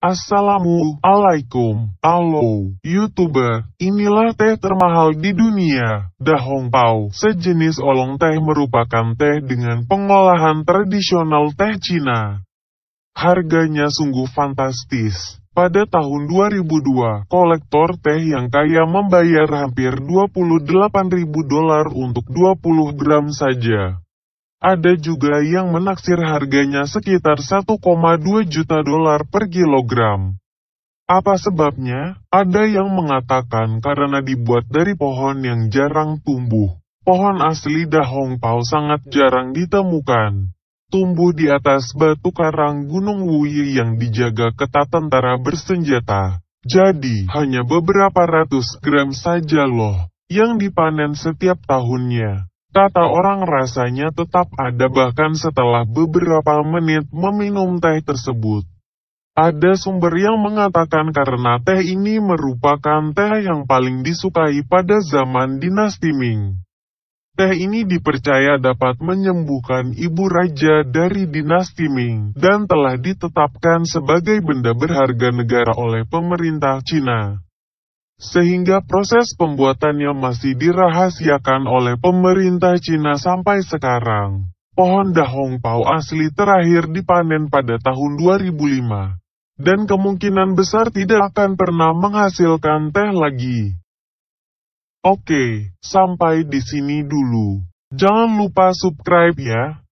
Assalamualaikum, halo, youtuber, inilah teh termahal di dunia, Dahong Pao. Sejenis olong teh merupakan teh dengan pengolahan tradisional teh Cina. Harganya sungguh fantastis. Pada tahun 2002, kolektor teh yang kaya membayar hampir 28.000 dolar untuk 20 gram saja. Ada juga yang menaksir harganya sekitar 1,2 juta dolar per kilogram. Apa sebabnya? Ada yang mengatakan karena dibuat dari pohon yang jarang tumbuh. Pohon asli Dahongpao sangat jarang ditemukan. Tumbuh di atas batu karang Gunung Wuyi yang dijaga ketat tentara bersenjata. Jadi, hanya beberapa ratus gram saja loh, yang dipanen setiap tahunnya. Kata orang rasanya tetap ada bahkan setelah beberapa menit meminum teh tersebut. Ada sumber yang mengatakan karena teh ini merupakan teh yang paling disukai pada zaman dinasti Ming. Teh ini dipercaya dapat menyembuhkan ibu raja dari dinasti Ming dan telah ditetapkan sebagai benda berharga negara oleh pemerintah Cina sehingga proses pembuatannya masih dirahasiakan oleh pemerintah Cina sampai sekarang. Pohon dahong pau asli terakhir dipanen pada tahun 2005, dan kemungkinan besar tidak akan pernah menghasilkan teh lagi. Oke, sampai di sini dulu. Jangan lupa subscribe ya.